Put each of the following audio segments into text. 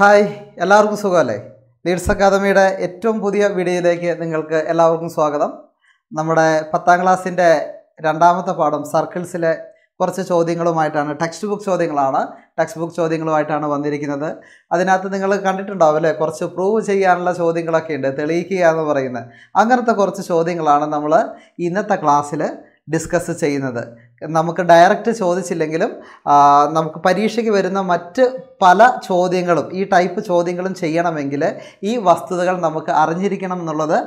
Hi എല്ലാവർക്കും സുഖമല്ലേ Leeds അക്കാദമിയുടെ ഏറ്റവും പുതിയ വീഡിയോയിലേക്ക് നിങ്ങൾക്ക് എല്ലാവർക്കും സ്വാഗതം നമ്മുടെ പത്താം ക്ലാസ്സിൻ്റെ രണ്ടാമത്തെ പാഠം സർക്കിൾസിലെ കുറച്ച് ചോദ്യങ്ങളുമായിട്ടാണ് ടെക്സ്റ്റ് ബുക്ക് ചോദ്യങ്ങളാണ് ടെക്സ്റ്റ് ബുക്ക് ചോദ്യങ്ങളുമായിട്ടാണ് വന്നിരിക്കുന്നത് അതിനകത്ത് നിങ്ങൾ കണ്ടിട്ടുണ്ടാവും അല്ലേ കുറച്ച് പ്രൂവ് ചെയ്യാനുള്ള ചോദ്യങ്ങളൊക്കെ ഉണ്ട് തെളിയിക്കുക എന്ന് പറയുന്നത് അങ്ങനത്തെ കുറച്ച് ചോദ്യങ്ങളാണ് നമ്മൾ ഇന്നത്തെ ക്ലാസ്സിൽ ഡിസ്കസ് ചെയ്യുന്നത് നമുക്ക് ഡയറക്റ്റ് ചോദിച്ചില്ലെങ്കിലും നമുക്ക് പരീക്ഷയ്ക്ക് വരുന്ന മറ്റ് പല ചോദ്യങ്ങളും ഈ ടൈപ്പ് ചോദ്യങ്ങളും ചെയ്യണമെങ്കിൽ ഈ വസ്തുതകൾ നമുക്ക് അറിഞ്ഞിരിക്കണം എന്നുള്ളത്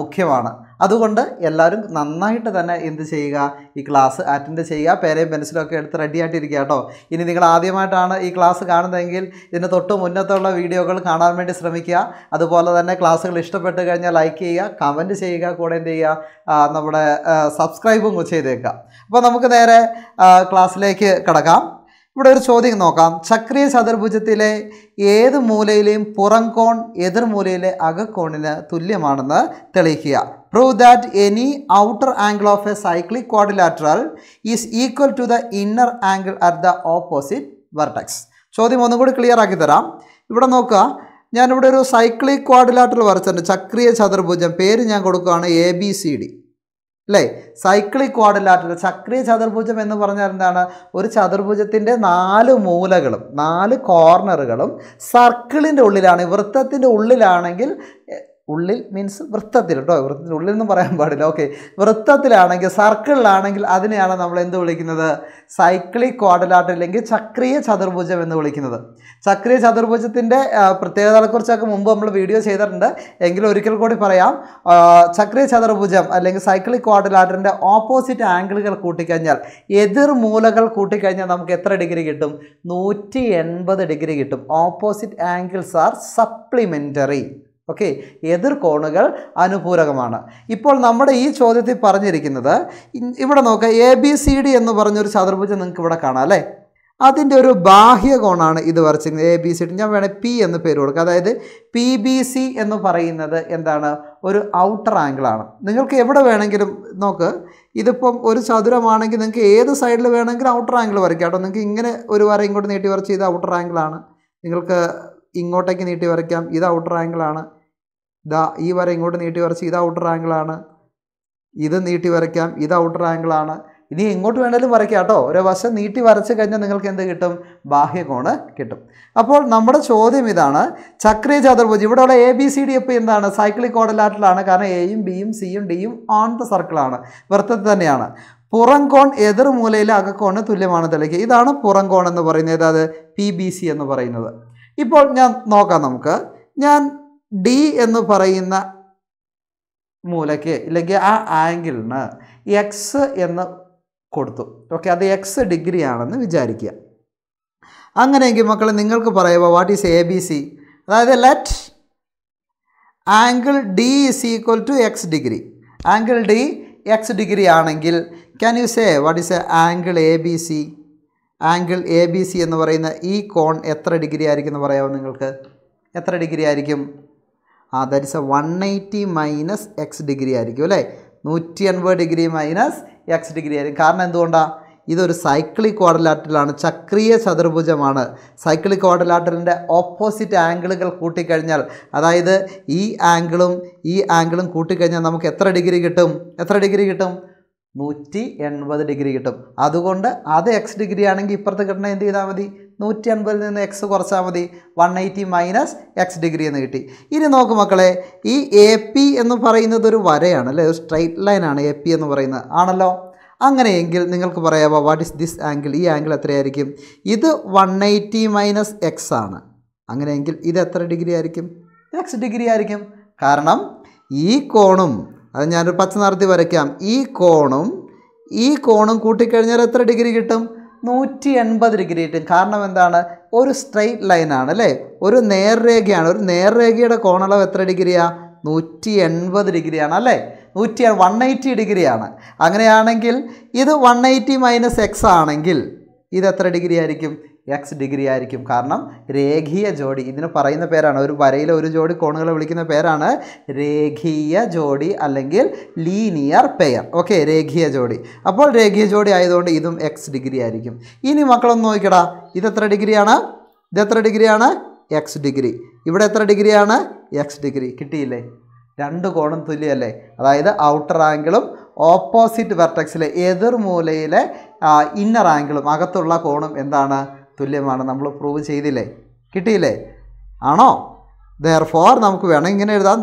മുഖ്യമാണ് അതുകൊണ്ട് എല്ലാവരും നന്നായിട്ട് തന്നെ എന്ത് ചെയ്യുക ഈ ക്ലാസ് അറ്റൻഡ് ചെയ്യുക പേരയും പെൻസിലും ഒക്കെ എടുത്ത് റെഡിയായിട്ടിരിക്കുക കേട്ടോ ഇനി നിങ്ങൾ ആദ്യമായിട്ടാണ് ഈ ക്ലാസ് കാണുന്നതെങ്കിൽ ഇതിന് തൊട്ട് മുന്നത്തുള്ള വീഡിയോകൾ കാണാൻ വേണ്ടി ശ്രമിക്കുക അതുപോലെ തന്നെ ക്ലാസ്സുകൾ ഇഷ്ടപ്പെട്ട് കഴിഞ്ഞാൽ ലൈക്ക് ചെയ്യുക കമൻറ്റ് ചെയ്യുക കൂടെ എന്ത് ചെയ്യുക നമ്മുടെ സബ്സ്ക്രൈബും ചെയ്തേക്കുക അപ്പോൾ നമുക്ക് നേരെ ക്ലാസ്സിലേക്ക് കിടക്കാം ഇവിടെ ഒരു ചോദ്യം നോക്കാം ചക്രീയ ചതുർഭുജത്തിലെ ഏത് മൂലയിലെയും പുറംകോൺ എതിർമൂലയിലെ അകക്കോണിന് തുല്യമാണെന്ന് തെളിയിക്കുക prove that any outer angle of a cyclic quadrilateral is equal to the inner angle at the opposite vertex ചോദ്യം ഒന്നും കൂടി ക്ലിയർ ആക്കി തരാം ഇവിടെ നോക്കുക ഞാനിവിടെ ഒരു സൈക്ലിക് കോഡിലാട്രൽ വരച്ചിട്ടുണ്ട് ചക്രീയ ചതുർഭുജം പേര് ഞാൻ കൊടുക്കുകയാണ് എ ബി സി ഡി അല്ലേ സൈക്ലിക് കോഡിലാട്രൽ ചക്രീയ ചതുർഭുജം എന്ന് പറഞ്ഞാൽ എന്താണ് ഒരു ചതുർഭുജത്തിൻ്റെ നാല് മൂലകളും നാല് കോർണറുകളും സർക്കിളിൻ്റെ ഉള്ളിലാണ് വൃത്തത്തിൻ്റെ ഉള്ളിലാണെങ്കിൽ ഉള്ളിൽ മീൻസ് വൃത്തത്തിൽ കേട്ടോ വൃത്തത്തിൻ്റെ ഉള്ളിൽ ഒന്നും പറയാൻ പാടില്ല ഓക്കെ വൃത്തത്തിലാണെങ്കിൽ സർക്കിളിലാണെങ്കിൽ അതിനെയാണ് നമ്മൾ എന്ത് വിളിക്കുന്നത് സൈക്ലിക് കോഡലാട്ട് അല്ലെങ്കിൽ ചക്രീയ ചതുർഭുജം എന്ന് വിളിക്കുന്നത് ചക്രീയ ചതുർഭുജത്തിൻ്റെ പ്രത്യേകതകളെക്കുറിച്ചൊക്കെ മുമ്പ് നമ്മൾ വീഡിയോ ചെയ്തിട്ടുണ്ട് എങ്കിലും ഒരിക്കൽ കൂടി പറയാം ചക്രീയ ചതുർഭുജം അല്ലെങ്കിൽ സൈക്ലിക് കോഡലാട്ടിൻ്റെ ഓപ്പോസിറ്റ് ആംഗിളുകൾ കൂട്ടിക്കഴിഞ്ഞാൽ എതിർ മൂലകൾ കൂട്ടിക്കഴിഞ്ഞാൽ നമുക്ക് എത്ര ഡിഗ്രി കിട്ടും നൂറ്റി ഡിഗ്രി കിട്ടും opposite angles are supplementary okay കോണുകൾ അനുപൂരകമാണ് ഇപ്പോൾ നമ്മുടെ ഈ ചോദ്യത്തിൽ പറഞ്ഞിരിക്കുന്നത് ഇവിടെ നോക്കുക എ ബി സി ഡി എന്ന് പറഞ്ഞൊരു ചതുർഭുജം നിങ്ങൾക്ക് ഇവിടെ കാണാം അല്ലേ അതിൻ്റെ ഒരു ബാഹ്യ കോണാണ് ഇത് വരച്ചിരിക്കുന്നത് എ ബി സി ഡി ഞാൻ വേണേൽ പി എന്ന് പേര് കൊടുക്കുക അതായത് പി ബി സി എന്ന് പറയുന്നത് എന്താണ് ഒരു ഔട്ടർ ആംഗിളാണ് നിങ്ങൾക്ക് എവിടെ വേണമെങ്കിലും നോക്ക് ഇതിപ്പം ഒരു ചതുരമാണെങ്കിൽ നിങ്ങൾക്ക് ഏത് സൈഡിൽ വേണമെങ്കിലും ഔട്ടർ ആംഗിൾ വരയ്ക്കാം കേട്ടോ നിങ്ങൾക്ക് ഇങ്ങനെ ഒരു വര ഇങ്ങോട്ട് നീട്ടി വരച്ച് ഇത് ഔട്ടർ ആംഗിളാണ് നിങ്ങൾക്ക് ഇങ്ങോട്ടേക്ക് നീട്ടി വരയ്ക്കാം ഇത് ഔട്ടർ ആംഗിളാണ് ഇതാ ഈ വര ഇങ്ങോട്ട് നീട്ടി വരച്ച് ഇത് ഔട്ടർ ആംഗിളാണ് ഇത് നീട്ടി വരയ്ക്കാം ഇത് ഔട്ടർ ആംഗിളാണ് ഇനി എങ്ങോട്ട് വേണേലും വരയ്ക്കാം കേട്ടോ ഒരു വശം നീട്ടി വരച്ച് കഴിഞ്ഞാൽ നിങ്ങൾക്ക് എന്ത് കിട്ടും ബാഹ്യകോണ് കിട്ടും അപ്പോൾ നമ്മുടെ ചോദ്യം ഇതാണ് ചക്രീ ചതുർഭുജം ഇവിടെയുള്ള എ ബി സി ഡി എപ്പോൾ e, എന്താണ് സൈക്ലിക് കോഡലാറ്റിലാണ് കാരണം എയും ബിയും സിയും ഡിയും ഓൺ ദ സർക്കിളാണ് വൃത്തത്തിൽ തന്നെയാണ് പുറം കോൺ മൂലയിലെ അകക്കോണ് തുല്യമാണ് തെളിക്കുക ഇതാണ് പുറം കോൺ എന്ന് പറയുന്നത് അതായത് പി ബി സി എന്ന് പറയുന്നത് ഇപ്പോൾ ഞാൻ നോക്കാം നമുക്ക് ഞാൻ ഡി എന്ന് പറയുന്ന മൂലയ്ക്ക് ഇല്ലെങ്കിൽ ആ ആംഗിളിന് എക്സ് എന്ന് കൊടുത്തു ഓക്കെ അത് എക്സ് ഡിഗ്രി ആണെന്ന് വിചാരിക്കുക അങ്ങനെയെങ്കിൽ മക്കളെ നിങ്ങൾക്ക് പറയുമ്പോൾ what is A B C അതായത് let angle D is equal to X degree angle D X degree ആണെങ്കിൽ can you say what is a angle A B C angle A B C എന്ന് പറയുന്ന ഈ കോൺ എത്ര degree ആയിരിക്കും എന്ന് പറയാമോ നിങ്ങൾക്ക് എത്ര ഡിഗ്രി ആയിരിക്കും ആ that is a one eighty minus X degree ആയിരിക്കും അല്ലേ നൂറ്റി അൻപത് ഡിഗ്രി മൈനസ് എക്സ് ഡിഗ്രി ആയിരിക്കും കാരണം എന്തുകൊണ്ടാണ് ഇതൊരു സൈക്ലിക് ഓടലാറ്റലാണ് ചക്രീയ ചതുർഭുജമാണ് സൈക്ലിക് ഓടലാറ്റലിൻ്റെ ഓപ്പോസിറ്റ് ആംഗിളുകൾ കൂട്ടിക്കഴിഞ്ഞാൽ അതായത് ഈ ആംഗിളും ഈ ആംഗിളും കൂട്ടിക്കഴിഞ്ഞാൽ നമുക്ക് എത്ര ഡിഗ്രി കിട്ടും എത്ര ഡിഗ്രി കിട്ടും നൂറ്റി എൺപത് ഡിഗ്രി കിട്ടും അതുകൊണ്ട് അത് എക്സ് ഡിഗ്രി ആണെങ്കിൽ ഇപ്പുറത്ത് കിട്ടണ എന്ത് ചെയ്താൽ മതി നൂറ്റി അൻപതിൽ നിന്ന് എക്സ് കുറച്ചാൽ മതി one eighty minus X degree എന്ന് കിട്ടി ഇനി നോക്ക് മക്കളെ ഈ എ പി എന്ന് പറയുന്നത് ഒരു വരയാണ് അല്ലേ ഒരു സ്ട്രൈറ്റ് ലൈനാണ് എ പി എന്ന് പറയുന്നത് ആണല്ലോ അങ്ങനെയെങ്കിൽ നിങ്ങൾക്ക് പറയാമോ വാട്ട് ഇസ് ദിസ് ആംഗിൾ ഈ ആംഗിൾ എത്രയായിരിക്കും ഇത് വൺ എയ്റ്റി മൈനസ് എക്സ് ആണ് അങ്ങനെയെങ്കിൽ ഇത് എത്ര ഡിഗ്രി ആയിരിക്കും എക്സ് ഡിഗ്രി ആയിരിക്കും കാരണം ഈ കോണും അത് ഞാനൊരു പച്ച നിറത്തി വരയ്ക്കാം ഈ കോണും ഈ കോണും കൂട്ടിക്കഴിഞ്ഞാൽ എത്ര ഡിഗ്രി കിട്ടും നൂറ്റി എൺപത് ഡിഗ്രി കിട്ടും കാരണം എന്താണ് ഒരു സ്ട്രെയിറ്റ് ലൈനാണ് അല്ലേ ഒരു നേർരേഖയാണ് ഒരു നേർരേഖയുടെ കോണളവ് എത്ര ഡിഗ്രിയാണ് നൂറ്റി എൺപത് ഡിഗ്രിയാണ് അല്ലേ നൂറ്റി വൺ എയ്റ്റി ഡിഗ്രിയാണ് അങ്ങനെയാണെങ്കിൽ ഇത് വൺ എയ്റ്റി മൈനസ് എക്സ് ആണെങ്കിൽ ഇത് എത്ര ഡിഗ്രി ആയിരിക്കും എക്സ് ഡിഗ്രി ആയിരിക്കും കാരണം രേഖീയ ജോഡി ഇതിന് പറയുന്ന പേരാണ് ഒരു വരയിലെ ഒരു ജോഡി കോണുകളെ വിളിക്കുന്ന പേരാണ് രേഖീയ ജോഡി അല്ലെങ്കിൽ ലീനിയർ പെയർ ഓക്കെ രേഖീയ ജോഡി അപ്പോൾ രേഖീയ ജോഡി ആയതുകൊണ്ട് ഇതും എക്സ് ഡിഗ്രി ആയിരിക്കും ഇനി മക്കളൊന്ന് നോക്കിക്കടാ ഇത് എത്ര ഡിഗ്രിയാണ് ഇത് എത്ര ഡിഗ്രിയാണ് എക്സ് ഡിഗ്രി ഇവിടെ എത്ര ഡിഗ്രിയാണ് എക്സ് ഡിഗ്രി കിട്ടിയില്ലേ രണ്ട് കോണും തുല്യമല്ലേ അതായത് ഔട്ടർ ആംഗിളും ഓപ്പോസിറ്റ് വെർട്ടക്സിലെ എതിർമൂലയിലെ ഇന്നർ ആംഗിളും അകത്തുള്ള കോണും എന്താണ് തുല്യമാണ് നമ്മൾ പ്രൂവ് ചെയ്തില്ലേ കിട്ടിയില്ലേ ആണോ ദർ ഫോർ നമുക്ക് വേണം ഇങ്ങനെ എഴുതാം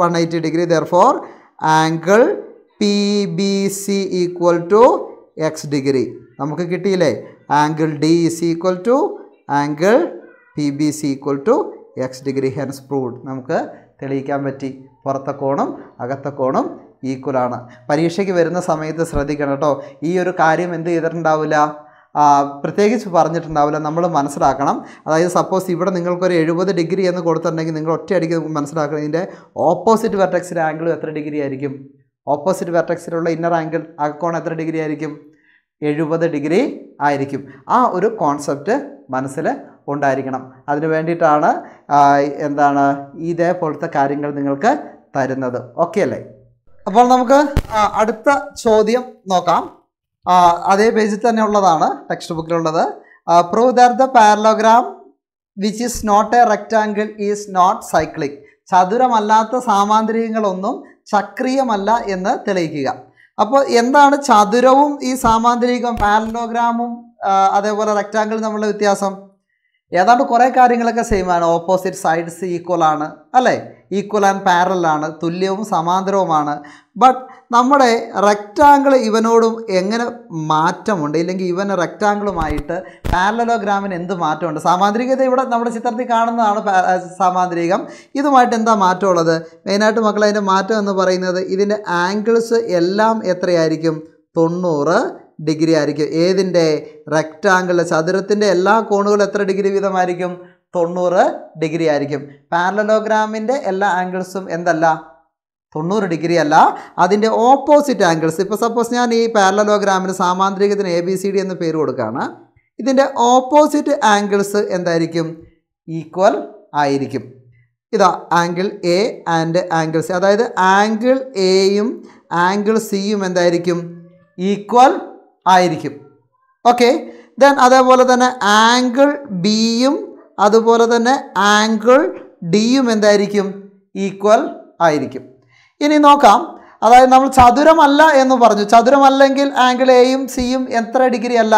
one eighty degree therefore angle P B C equal to X degree നമുക്ക് കിട്ടിയില്ലേ angle D is equal to angle P B C equal to X degree hence proved നമുക്ക് തെളിയിക്കാൻ പറ്റി പുറത്തെ കോണും അകത്തെ കോണും ആണ് പരീക്ഷയ്ക്ക് വരുന്ന സമയത്ത് ശ്രദ്ധിക്കണം കേട്ടോ ഈ ഒരു കാര്യം എന്ത് ചെയ്തിട്ടുണ്ടാവില്ല പ്രത്യേകിച്ച് പറഞ്ഞിട്ടുണ്ടാവില്ല നമ്മൾ മനസ്സിലാക്കണം അതായത് സപ്പോസ് ഇവിടെ നിങ്ങൾക്കൊരു എഴുപത് ഡിഗ്രി എന്ന് കൊടുത്തിട്ടുണ്ടെങ്കിൽ നിങ്ങൾ ഒറ്റയടിക്ക് മനസ്സിലാക്കണം ഇതിൻ്റെ ഓപ്പോസിറ്റ് വെർട്ടക്സിൻ്റെ ആംഗിൾ എത്ര ഡിഗ്രി ആയിരിക്കും ഓപ്പോസിറ്റ് വെർട്ടക്സിലുള്ള ഇന്നർ ആംഗിൾ അകക്കോൺ എത്ര ഡിഗ്രി ആയിരിക്കും എഴുപത് ഡിഗ്രി ആയിരിക്കും ആ ഒരു കോൺസെപ്റ്റ് മനസ്സിൽ ഉണ്ടായിരിക്കണം അതിന് വേണ്ടിയിട്ടാണ് എന്താണ് ഇതേപോലത്തെ കാര്യങ്ങൾ നിങ്ങൾക്ക് തരുന്നത് ഓക്കെ അല്ലേ അപ്പോൾ നമുക്ക് അടുത്ത ചോദ്യം നോക്കാം അതേ പേജിൽ തന്നെ ഉള്ളതാണ് ടെക്സ്റ്റ് ബുക്കിലുള്ളത് prove that the parallelogram which is not a rectangle is not cyclic ചതുരമല്ലാത്ത സാമാന്തരികങ്ങളൊന്നും ചക്രീയമല്ല എന്ന് തെളിയിക്കുക അപ്പോൾ എന്താണ് ചതുരവും ഈ സാമാന്തരികം പാരലോഗ്രാമും അതേപോലെ റെക്റ്റാങ്കിളും നമ്മളുടെ വ്യത്യാസം ഏതാണ്ട് കുറേ കാര്യങ്ങളൊക്കെ സെയിമാണ് ഓപ്പോസിറ്റ് സൈഡ്സ് ഈക്വൽ ആണ് അല്ലേ ഈക്വൽ ആൻഡ് പാരലാണ് തുല്യവും സമാന്തരവുമാണ് ബട്ട് നമ്മുടെ റെക്റ്റാങ്കിൾ ഇവനോടും എങ്ങനെ മാറ്റമുണ്ട് ഇല്ലെങ്കിൽ ഇവന് റെക്റ്റാങ്കിളുമായിട്ട് പാരലലോഗ്രാമിന് എന്ത് മാറ്റമുണ്ട് സാമാന്ത്രികത ഇവിടെ നമ്മുടെ ചിത്രത്തിൽ കാണുന്നതാണ് സാമാന്ത്രികം ഇതുമായിട്ട് എന്താ മാറ്റമുള്ളത് മെയിനായിട്ട് മക്കൾ അതിൻ്റെ മാറ്റം എന്ന് പറയുന്നത് ഇതിൻ്റെ ആംഗിൾസ് എല്ലാം എത്രയായിരിക്കും തൊണ്ണൂറ് ഡിഗ്രി ആയിരിക്കും ഏതിൻ്റെ റെക്റ്റാങ്കിൾ ചതുരത്തിൻ്റെ എല്ലാ കോണുകളും എത്ര ഡിഗ്രി വീതമായിരിക്കും തൊണ്ണൂറ് ഡിഗ്രി ആയിരിക്കും പാരലലോഗ്രാമിൻ്റെ എല്ലാ ആംഗിൾസും എന്തല്ല തൊണ്ണൂറ് ഡിഗ്രി അല്ല അതിൻ്റെ ഓപ്പോസിറ്റ് ആംഗിൾസ് ഇപ്പോൾ സപ്പോസ് ഞാൻ ഈ പാരലലോഗ്രാമിന് സാമാന്ത്രികത്തിന് എ ബി സി ഡി എന്ന് പേര് കൊടുക്കുകയാണ് ഇതിൻ്റെ ഓപ്പോസിറ്റ് ആംഗിൾസ് എന്തായിരിക്കും ഈക്വൽ ആയിരിക്കും ഇതാ angle A and angle C അതായത് ആംഗിൾ എയും ആംഗിൾ സിയും എന്തായിരിക്കും ഈക്വൽ ആയിരിക്കും ഓക്കെ ദെൻ അതേപോലെ തന്നെ ആംഗിൾ ബിയും അതുപോലെ തന്നെ ആംഗിൾ ഡിയും എന്തായിരിക്കും ഈക്വൽ ആയിരിക്കും ഇനി നോക്കാം അതായത് നമ്മൾ ചതുരമല്ല എന്ന് പറഞ്ഞു ചതുരമല്ലെങ്കിൽ ആംഗിൾ എയും സിയും എത്ര ഡിഗ്രി അല്ല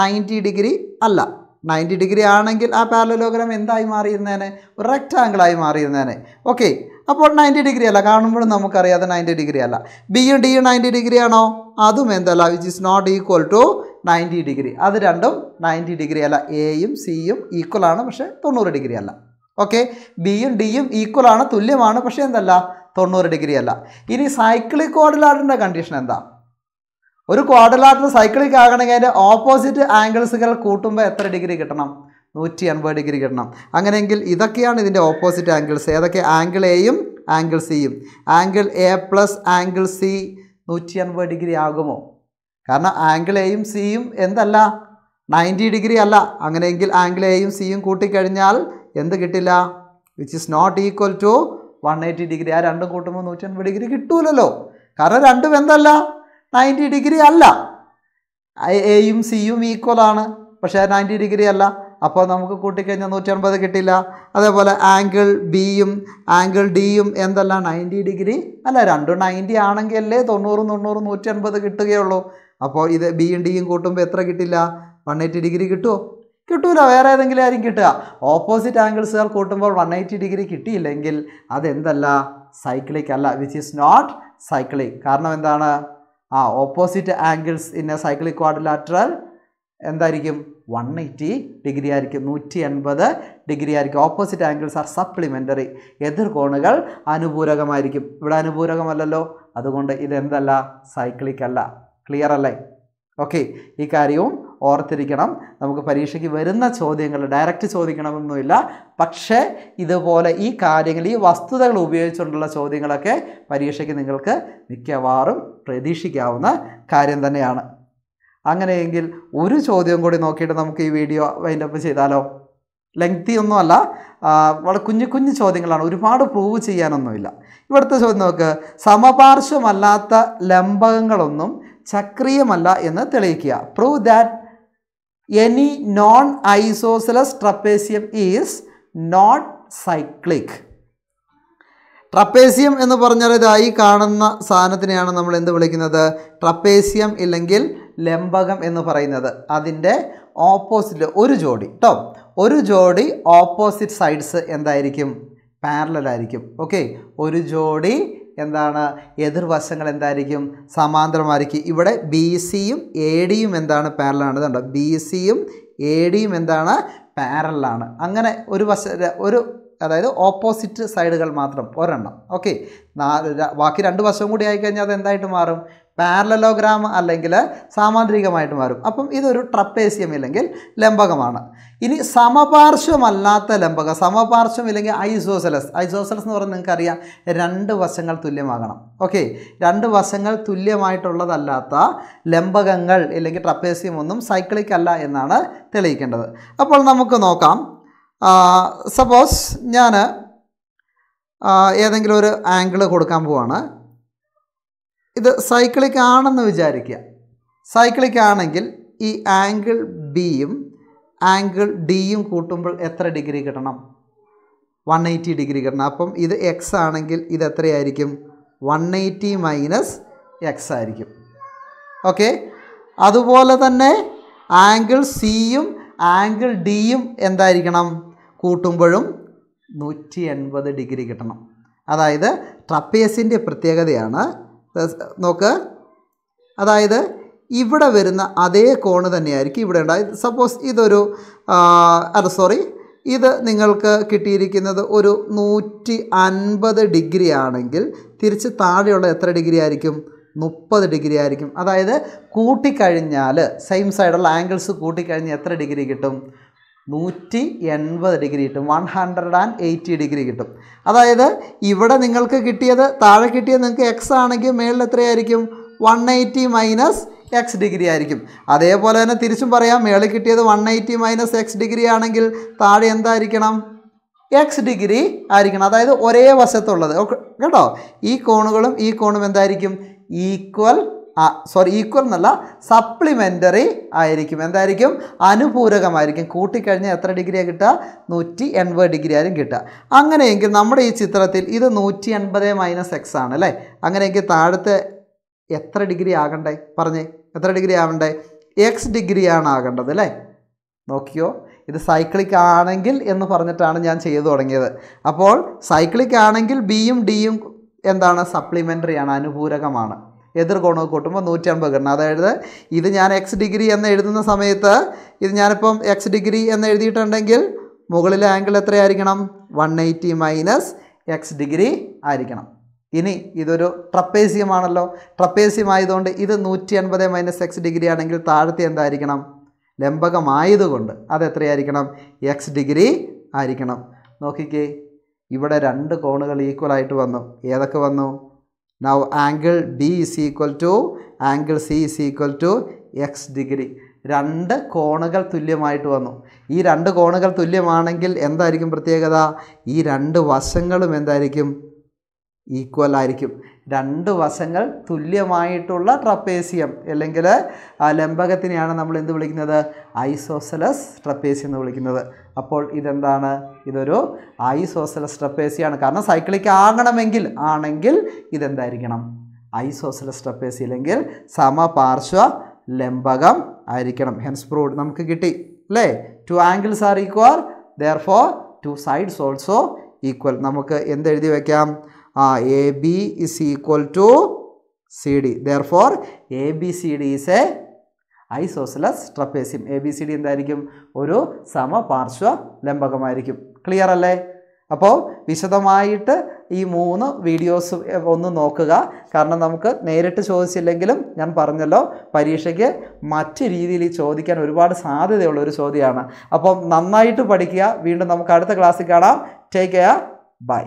നയൻറ്റി ഡിഗ്രി അല്ല നയൻറ്റി ഡിഗ്രി ആണെങ്കിൽ ആ പാരലോഗ്രാം എന്തായി മാറിയിരുന്നേനെ ഒരു ആയി മാറിയിരുന്നേനെ ഓക്കെ അപ്പോൾ നയൻറ്റി ഡിഗ്രി അല്ല കാണുമ്പോഴും നമുക്കറിയാം അത് നയൻറ്റി ഡിഗ്രി അല്ല ബിയും ഡിയും നയൻറ്റി ഡിഗ്രി ആണോ അതും എന്തല്ല which is not equal to ninety degree അത് രണ്ടും നയൻറ്റി ഡിഗ്രി അല്ല എയും സിയും ഈക്വൽ ആണ് പക്ഷേ തൊണ്ണൂറ് ഡിഗ്രി അല്ല ഓക്കെ ബിയും ഡിയും ഈക്വൽ ആണ് തുല്യമാണ് പക്ഷേ എന്തല്ല തൊണ്ണൂറ് ഡിഗ്രി അല്ല ഇനി സൈക്ലിക് കോഡിലാട്ടറിൻ്റെ കണ്ടീഷൻ എന്താ ഒരു കോഡിലാട്ടർ സൈക്ലിക് ആകണമെങ്കിൽ അതിൻ്റെ ഓപ്പോസിറ്റ് ആംഗിൾസുകൾ കൂട്ടുമ്പോൾ എത്ര ഡിഗ്രി കിട്ടണം നൂറ്റി അൻപത് ഡിഗ്രി കിട്ടണം അങ്ങനെയെങ്കിൽ ഇതൊക്കെയാണ് ഇതിൻ്റെ ഓപ്പോസിറ്റ് ആംഗിൾസ് ഏതൊക്കെ ആംഗിൾ എയും ആംഗിൾ സിയും angle A plus angle C നൂറ്റി അൻപത് ഡിഗ്രി ആകുമോ കാരണം ആംഗിൾ എയും സിയും എന്തല്ല നയൻറ്റി ഡിഗ്രി അല്ല അങ്ങനെയെങ്കിൽ ആംഗിൾ എയും സിയും കൂട്ടിക്കഴിഞ്ഞാൽ എന്ത് കിട്ടില്ല which is not equal to one eighty degree ആ രണ്ടും കൂട്ടുമ്പോൾ നൂറ്റി അൻപത് ഡിഗ്രി കിട്ടൂലല്ലോ കാരണം രണ്ടും എന്തല്ല നയൻറ്റി ഡിഗ്രി അല്ല എയും സിയും ഈക്വൽ ആണ് പക്ഷേ നയൻറ്റി ഡിഗ്രി അല്ല അപ്പോൾ നമുക്ക് കൂട്ടിക്കഴിഞ്ഞാൽ നൂറ്റി അൻപത് കിട്ടില്ല അതേപോലെ ആംഗിൾ ബിയും ആംഗിൾ ഡിയും എന്തല്ല നയൻറ്റി ഡിഗ്രി അല്ല രണ്ടും നയൻറ്റി ആണെങ്കിൽ അല്ലേ തൊണ്ണൂറ് തൊണ്ണൂറ് നൂറ്റി അൻപത് കിട്ടുകയുള്ളൂ അപ്പോൾ ഇത് ബിയും ഡിയും കൂട്ടുമ്പോൾ എത്ര കിട്ടില്ല വൺ എയ്റ്റി ഡിഗ്രി കിട്ടുമോ കിട്ടൂല വേറെ ഏതെങ്കിലും ആരും കിട്ടുക ഓപ്പോസിറ്റ് ആംഗിൾസുകൾ കൂട്ടുമ്പോൾ വൺ എയ്റ്റി ഡിഗ്രി കിട്ടിയില്ലെങ്കിൽ അതെന്തല്ല സൈക്ലിക് അല്ല വിച്ച് ഈസ് നോട്ട് സൈക്ലിക് കാരണം എന്താണ് ആ opposite angles in a cyclic quadrilateral എന്തായിരിക്കും വൺ എയ്റ്റി ഡിഗ്രി ആയിരിക്കും നൂറ്റി എൺപത് ഡിഗ്രി ആയിരിക്കും ഓപ്പോസിറ്റ് ആംഗിൾസ് ആർ സപ്ലിമെൻ്ററി കോണുകൾ അനുപൂരകമായിരിക്കും ഇവിടെ അനുപൂരകമല്ലല്ലോ അതുകൊണ്ട് ഇതെന്തല്ല സൈക്ലിക് അല്ല ക്ലിയർ അല്ലേ ഓക്കെ ഈ കാര്യവും ഓർത്തിരിക്കണം നമുക്ക് പരീക്ഷയ്ക്ക് വരുന്ന ചോദ്യങ്ങൾ ഡയറക്റ്റ് ചോദിക്കണമെന്നൊന്നുമില്ല പക്ഷേ ഇതുപോലെ ഈ കാര്യങ്ങൾ ഈ വസ്തുതകൾ ഉപയോഗിച്ചുകൊണ്ടുള്ള ചോദ്യങ്ങളൊക്കെ പരീക്ഷയ്ക്ക് നിങ്ങൾക്ക് മിക്കവാറും പ്രതീക്ഷിക്കാവുന്ന കാര്യം തന്നെയാണ് അങ്ങനെയെങ്കിൽ ഒരു ചോദ്യം കൂടി നോക്കിയിട്ട് നമുക്ക് ഈ വീഡിയോ വൈൻഡപ്പ് ചെയ്താലോ ലെങ്തി ഒന്നുമല്ല വളരെ കുഞ്ഞു കുഞ്ഞു ചോദ്യങ്ങളാണ് ഒരുപാട് പ്രൂവ് ചെയ്യാനൊന്നുമില്ല ഇവിടുത്തെ ചോദ്യം നോക്ക് സമപാർശ്വമല്ലാത്ത ലംബകങ്ങളൊന്നും ചക്രീയമല്ല എന്ന് തെളിയിക്കുക prove that any non isosceles trapezium is not cyclic trapezium എന്ന് പറഞ്ഞാൽ ഇതായി കാണുന്ന സാധനത്തിനെയാണ് നമ്മൾ എന്ത് വിളിക്കുന്നത് ട്രപ്പേസിയം ഇല്ലെങ്കിൽ ലംബകം എന്ന് പറയുന്നത് അതിൻ്റെ ഓപ്പോസിറ്റ് ഒരു ജോഡി കേട്ടോ ഒരു ജോഡി ഓപ്പോസിറ്റ് സൈഡ്സ് എന്തായിരിക്കും പാരലായിരിക്കും ഓക്കെ ഒരു ജോഡി എന്താണ് എതിർവശങ്ങൾ എന്തായിരിക്കും സമാന്തരമായിരിക്കും ഇവിടെ ബി സിയും എ ഡിയും എന്താണ് പാരലാണ് ഇതുണ്ടോ ബി സിയും എ ഡിയും എന്താണ് പാരലാണ് അങ്ങനെ ഒരു വശ ഒരു അതായത് ഓപ്പോസിറ്റ് സൈഡുകൾ മാത്രം ഒരെണ്ണം ഓക്കെ ബാക്കി രണ്ട് വശവും കൂടി ആയിക്കഴിഞ്ഞാൽ അത് എന്തായിട്ട് മാറും പാരലലോഗ്രാം അല്ലെങ്കിൽ സാമാന്ത്രികമായിട്ട് മാറും അപ്പം ഇതൊരു ട്രപ്പേസ്യം ഇല്ലെങ്കിൽ ലംബകമാണ് ഇനി സമപാർശ്വമല്ലാത്ത ലംബകം സമപാർശ്വം ഇല്ലെങ്കിൽ ഐസോസലസ് ഐസോസലസ് എന്ന് പറഞ്ഞാൽ നിങ്ങൾക്കറിയാം രണ്ട് വശങ്ങൾ തുല്യമാകണം ഓക്കെ രണ്ട് വശങ്ങൾ തുല്യമായിട്ടുള്ളതല്ലാത്ത ലംബകങ്ങൾ ഇല്ലെങ്കിൽ ട്രപ്പേസ്യം ഒന്നും സൈക്ലിക് അല്ല എന്നാണ് തെളിയിക്കേണ്ടത് അപ്പോൾ നമുക്ക് നോക്കാം സപ്പോസ് ഞാൻ ഏതെങ്കിലും ഒരു ആംഗിൾ കൊടുക്കാൻ പോവാണ് ഇത് സൈക്ലിക് ആണെന്ന് വിചാരിക്കുക സൈക്ലിക് ആണെങ്കിൽ ഈ ആംഗിൾ ബിയും ആംഗിൾ ഡിയും കൂട്ടുമ്പോൾ എത്ര ഡിഗ്രി കിട്ടണം വൺ എയ്റ്റി ഡിഗ്രി കിട്ടണം അപ്പം ഇത് എക്സ് ആണെങ്കിൽ ഇത് എത്രയായിരിക്കും വൺ എയ്റ്റി മൈനസ് എക്സ് ആയിരിക്കും ഓക്കെ അതുപോലെ തന്നെ ആംഗിൾ സിയും ആംഗിൾ ഡിയും എന്തായിരിക്കണം കൂട്ടുമ്പോഴും നൂറ്റി എൺപത് ഡിഗ്രി കിട്ടണം അതായത് ട്രപ്പേസിൻ്റെ പ്രത്യേകതയാണ് നോക്ക് അതായത് ഇവിടെ വരുന്ന അതേ കോണ് തന്നെയായിരിക്കും ഇവിടെ ഉണ്ടായി സപ്പോസ് ഇതൊരു അത് സോറി ഇത് നിങ്ങൾക്ക് കിട്ടിയിരിക്കുന്നത് ഒരു നൂറ്റി അൻപത് ഡിഗ്രി ആണെങ്കിൽ തിരിച്ച് താഴെയുള്ള എത്ര ഡിഗ്രി ആയിരിക്കും മുപ്പത് ഡിഗ്രി ആയിരിക്കും അതായത് കൂട്ടിക്കഴിഞ്ഞാൽ സെയിം സൈഡുള്ള ആംഗിൾസ് കൂട്ടിക്കഴിഞ്ഞാൽ എത്ര ഡിഗ്രി കിട്ടും നൂറ്റി എൺപത് ഡിഗ്രി കിട്ടും one hundred and eighty degree കിട്ടും അതായത് ഇവിടെ നിങ്ങൾക്ക് കിട്ടിയത് താഴെ കിട്ടിയത് നിങ്ങൾക്ക് എക്സ് ആണെങ്കിൽ മേളിൽ എത്രയായിരിക്കും one eighty minus X degree ആയിരിക്കും അതേപോലെ തന്നെ തിരിച്ചും പറയാം മേളിൽ കിട്ടിയത് one eighty minus X degree ആണെങ്കിൽ താഴെ എന്തായിരിക്കണം എക്സ് ഡിഗ്രി ആയിരിക്കണം അതായത് ഒരേ വശത്തുള്ളത് കേട്ടോ ഈ കോണുകളും ഈ കോണും എന്തായിരിക്കും ഈക്വൽ ആ സോറി ഈക്വൽ എന്നല്ല സപ്ലിമെൻ്ററി ആയിരിക്കും എന്തായിരിക്കും അനുപൂരകമായിരിക്കും കൂട്ടിക്കഴിഞ്ഞാൽ എത്ര ഡിഗ്രിയാണ് കിട്ടുക നൂറ്റി എൺപത് ഡിഗ്രി ആയാലും കിട്ടുക അങ്ങനെയെങ്കിൽ നമ്മുടെ ഈ ചിത്രത്തിൽ ഇത് നൂറ്റി എൺപത് മൈനസ് എക്സ് ആണ് അല്ലേ അങ്ങനെയെങ്കിൽ താഴത്തെ എത്ര ഡിഗ്രി ആകണ്ടേ പറഞ്ഞേ എത്ര ഡിഗ്രി ആവണ്ടേ എക്സ് ഡിഗ്രിയാണ് ആകേണ്ടത് അല്ലേ നോക്കിയോ ഇത് സൈക്ലിക് ആണെങ്കിൽ എന്ന് പറഞ്ഞിട്ടാണ് ഞാൻ ചെയ്തു തുടങ്ങിയത് അപ്പോൾ സൈക്ലിക് ആണെങ്കിൽ ബിയും ഡിയും എന്താണ് സപ്ലിമെൻ്ററി ആണ് അനുപൂരകമാണ് എതിർകോണവും കൂട്ടുമ്പോൾ നൂറ്റി അമ്പത് കിട്ടണം അതായത് ഇത് ഞാൻ എക്സ് ഡിഗ്രി എന്ന് എഴുതുന്ന സമയത്ത് ഇത് ഞാനിപ്പം എക്സ് ഡിഗ്രി എന്ന് എഴുതിയിട്ടുണ്ടെങ്കിൽ മുകളിലെ ആംഗിൾ എത്രയായിരിക്കണം one eighty minus X degree ആയിരിക്കണം ഇനി ഇതൊരു ട്രപ്പേസ്യമാണല്ലോ ട്രപ്പേസ്യം ആയതുകൊണ്ട് ഇത് നൂറ്റി അൻപത് മൈനസ് എക്സ് ഡിഗ്രി ആണെങ്കിൽ താഴത്തെ എന്തായിരിക്കണം ലംബകമായതുകൊണ്ട് അതെത്രയായിരിക്കണം എക്സ് ഡിഗ്രി ആയിരിക്കണം നോക്കിക്കേ ഇവിടെ രണ്ട് കോണുകൾ ഈക്വൽ ആയിട്ട് വന്നു ഏതൊക്കെ വന്നു Now angle B is equal to angle C is equal to x degree. രണ്ട് കോണുകൾ തുല്യമായിട്ട് വന്നു ഈ രണ്ട് കോണുകൾ തുല്യമാണെങ്കിൽ എന്തായിരിക്കും പ്രത്യേകത ഈ രണ്ട് വശങ്ങളും എന്തായിരിക്കും ഈക്വൽ ആയിരിക്കും രണ്ട് വശങ്ങൾ തുല്യമായിട്ടുള്ള ട്രപ്പേസിയം അല്ലെങ്കിൽ ആ ലംബകത്തിനെയാണ് നമ്മൾ എന്ത് വിളിക്കുന്നത് ഐസോസലസ് ട്രപ്പേസിയം എന്ന് വിളിക്കുന്നത് അപ്പോൾ ഇതെന്താണ് ഇതൊരു ഐസോസലസ് ട്രപ്പേസിയാണ് കാരണം സൈക്കിളിക്ക് ആകണമെങ്കിൽ ആണെങ്കിൽ ഇതെന്തായിരിക്കണം ഐസോസലസ് ട്രപ്പേസി അല്ലെങ്കിൽ സമപാർശ്വ ലംബകം ആയിരിക്കണം ഹെൻസ് പ്രൂഡ് നമുക്ക് കിട്ടി അല്ലേ two angles are equal therefore two sides also equal നമുക്ക് എന്തെഴുതി വയ്ക്കാം ആ A B is equal to C D therefore A B C D is a isosceles trapezium A B C D എന്തായിരിക്കും ഒരു സമപാർശ്വ ലംബകമായിരിക്കും clear അല്ലേ അപ്പോൾ വിശദമായിട്ട് ഈ മൂന്ന് വീഡിയോസ് ഒന്ന് നോക്കുക കാരണം നമുക്ക് നേരിട്ട് ചോദിച്ചില്ലെങ്കിലും ഞാൻ പറഞ്ഞല്ലോ പരീക്ഷയ്ക്ക് മറ്റ് രീതിയിൽ ചോദിക്കാൻ ഒരുപാട് സാധ്യതയുള്ള ഒരു ചോദ്യമാണ് അപ്പം നന്നായിട്ട് പഠിക്കുക വീണ്ടും നമുക്ക് അടുത്ത ക്ലാസ്സിൽ കാണാം ടേക്ക് കെയർ ബൈ